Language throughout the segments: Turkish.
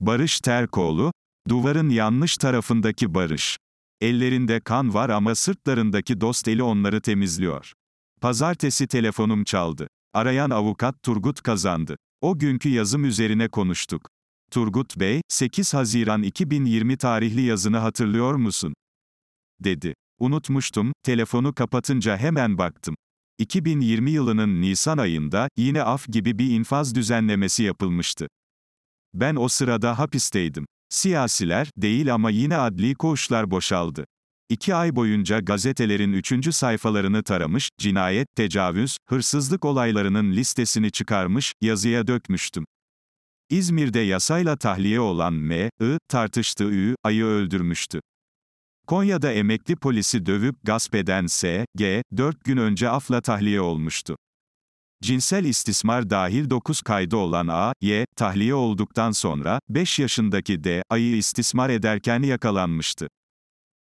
Barış Terkoğlu, duvarın yanlış tarafındaki Barış. Ellerinde kan var ama sırtlarındaki dost eli onları temizliyor. Pazartesi telefonum çaldı. Arayan avukat Turgut kazandı. O günkü yazım üzerine konuştuk. Turgut Bey, 8 Haziran 2020 tarihli yazını hatırlıyor musun? dedi. Unutmuştum, telefonu kapatınca hemen baktım. 2020 yılının Nisan ayında, yine af gibi bir infaz düzenlemesi yapılmıştı. Ben o sırada hapisteydim. Siyasiler, değil ama yine adli koğuşlar boşaldı. İki ay boyunca gazetelerin üçüncü sayfalarını taramış, cinayet, tecavüz, hırsızlık olaylarının listesini çıkarmış, yazıya dökmüştüm. İzmir'de yasayla tahliye olan M, I, tartıştığı Ü, ayı öldürmüştü. Konya'da emekli polisi dövüp gasp eden S, G, 4 gün önce afla tahliye olmuştu. Cinsel istismar dahil 9 kaydı olan A, Y, tahliye olduktan sonra, 5 yaşındaki D, A'yı istismar ederken yakalanmıştı.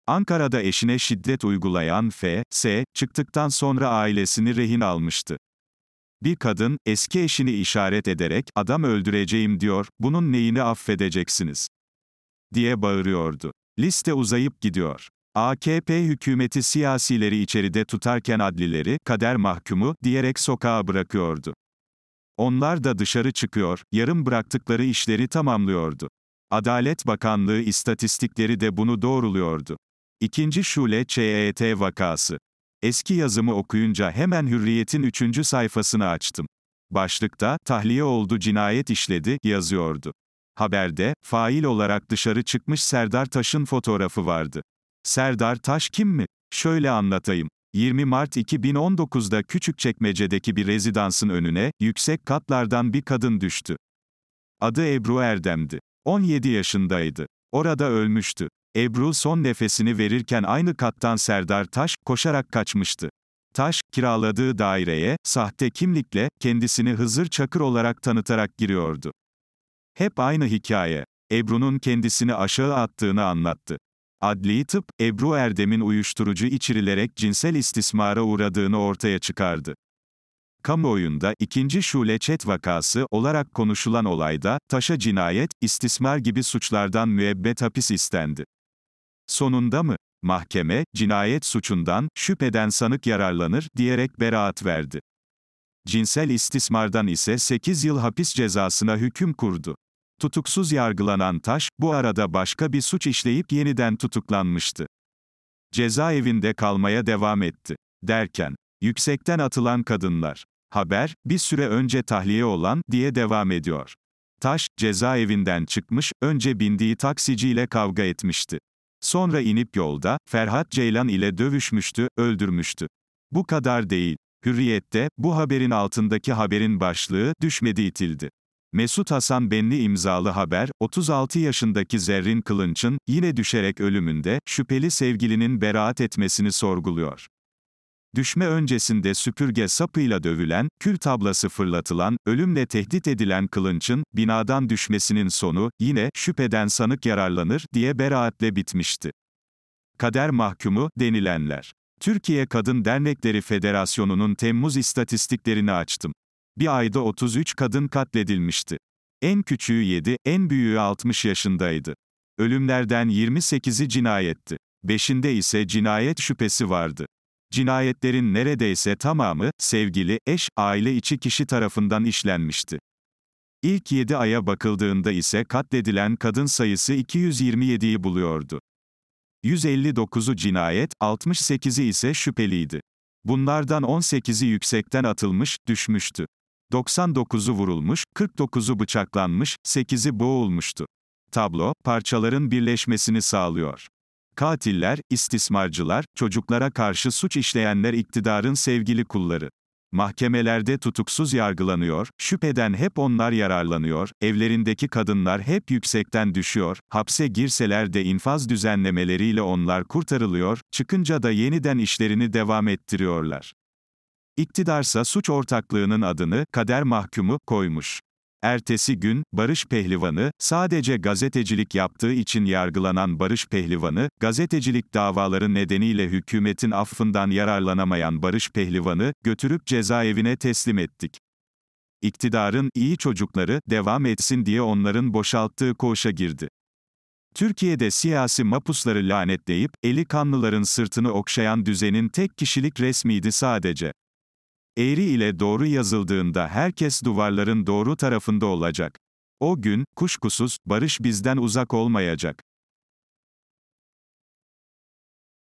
Ankara'da eşine şiddet uygulayan F, S, çıktıktan sonra ailesini rehin almıştı. Bir kadın, eski eşini işaret ederek, adam öldüreceğim diyor, bunun neyini affedeceksiniz? diye bağırıyordu. Liste uzayıp gidiyor. AKP hükümeti siyasileri içeride tutarken adlileri, kader mahkumu, diyerek sokağa bırakıyordu. Onlar da dışarı çıkıyor, yarım bıraktıkları işleri tamamlıyordu. Adalet Bakanlığı istatistikleri de bunu doğruluyordu. İkinci şule ÇET vakası. Eski yazımı okuyunca hemen Hürriyet'in üçüncü sayfasını açtım. Başlıkta, tahliye oldu cinayet işledi, yazıyordu. Haberde, fail olarak dışarı çıkmış Serdar Taş'ın fotoğrafı vardı. Serdar Taş kim mi? Şöyle anlatayım. 20 Mart 2019'da Küçükçekmece'deki bir rezidansın önüne, yüksek katlardan bir kadın düştü. Adı Ebru Erdem'di. 17 yaşındaydı. Orada ölmüştü. Ebru son nefesini verirken aynı kattan Serdar Taş, koşarak kaçmıştı. Taş, kiraladığı daireye, sahte kimlikle, kendisini Hızır Çakır olarak tanıtarak giriyordu. Hep aynı hikaye. Ebru'nun kendisini aşağı attığını anlattı. Adli tıp, Ebru Erdem'in uyuşturucu içirilerek cinsel istismara uğradığını ortaya çıkardı. Kamuoyunda ikinci Şule Çet vakası olarak konuşulan olayda, taşa cinayet, istismar gibi suçlardan müebbet hapis istendi. Sonunda mı? Mahkeme, cinayet suçundan, şüpheden sanık yararlanır, diyerek beraat verdi. Cinsel istismardan ise 8 yıl hapis cezasına hüküm kurdu. Tutuksuz yargılanan Taş, bu arada başka bir suç işleyip yeniden tutuklanmıştı. Cezaevinde kalmaya devam etti. Derken, yüksekten atılan kadınlar. Haber, bir süre önce tahliye olan, diye devam ediyor. Taş, cezaevinden çıkmış, önce bindiği taksiciyle kavga etmişti. Sonra inip yolda, Ferhat Ceylan ile dövüşmüştü, öldürmüştü. Bu kadar değil. Hürriyette, bu haberin altındaki haberin başlığı, düşmedi itildi. Mesut Hasan Benli imzalı haber, 36 yaşındaki Zerrin Kılınç'ın, yine düşerek ölümünde, şüpheli sevgilinin beraat etmesini sorguluyor. Düşme öncesinde süpürge sapıyla dövülen, kül tablası fırlatılan, ölümle tehdit edilen Kılınç'ın, binadan düşmesinin sonu, yine, şüpheden sanık yararlanır, diye beraatle bitmişti. Kader mahkumu, denilenler. Türkiye Kadın Dernekleri Federasyonu'nun Temmuz istatistiklerini açtım bir ayda 33 kadın katledilmişti. En küçüğü 7, en büyüğü 60 yaşındaydı. Ölümlerden 28'i cinayetti. 5'inde ise cinayet şüphesi vardı. Cinayetlerin neredeyse tamamı, sevgili, eş, aile içi kişi tarafından işlenmişti. İlk 7 aya bakıldığında ise katledilen kadın sayısı 227'yi buluyordu. 159'u cinayet, 68'i ise şüpheliydi. Bunlardan 18'i yüksekten atılmış, düşmüştü. 99'u vurulmuş, 49'u bıçaklanmış, 8'i boğulmuştu. Tablo, parçaların birleşmesini sağlıyor. Katiller, istismarcılar, çocuklara karşı suç işleyenler iktidarın sevgili kulları. Mahkemelerde tutuksuz yargılanıyor, şüpheden hep onlar yararlanıyor, evlerindeki kadınlar hep yüksekten düşüyor, hapse girseler de infaz düzenlemeleriyle onlar kurtarılıyor, çıkınca da yeniden işlerini devam ettiriyorlar. İktidarsa suç ortaklığının adını kader mahkumu koymuş. Ertesi gün, Barış Pehlivan'ı, sadece gazetecilik yaptığı için yargılanan Barış Pehlivan'ı, gazetecilik davaları nedeniyle hükümetin affından yararlanamayan Barış Pehlivan'ı, götürüp cezaevine teslim ettik. İktidarın iyi çocukları, devam etsin diye onların boşalttığı koğuşa girdi. Türkiye'de siyasi mapusları lanetleyip, eli kanlıların sırtını okşayan düzenin tek kişilik resmiydi sadece eğri ile doğru yazıldığında herkes duvarların doğru tarafında olacak. O gün, kuşkusuz, barış bizden uzak olmayacak.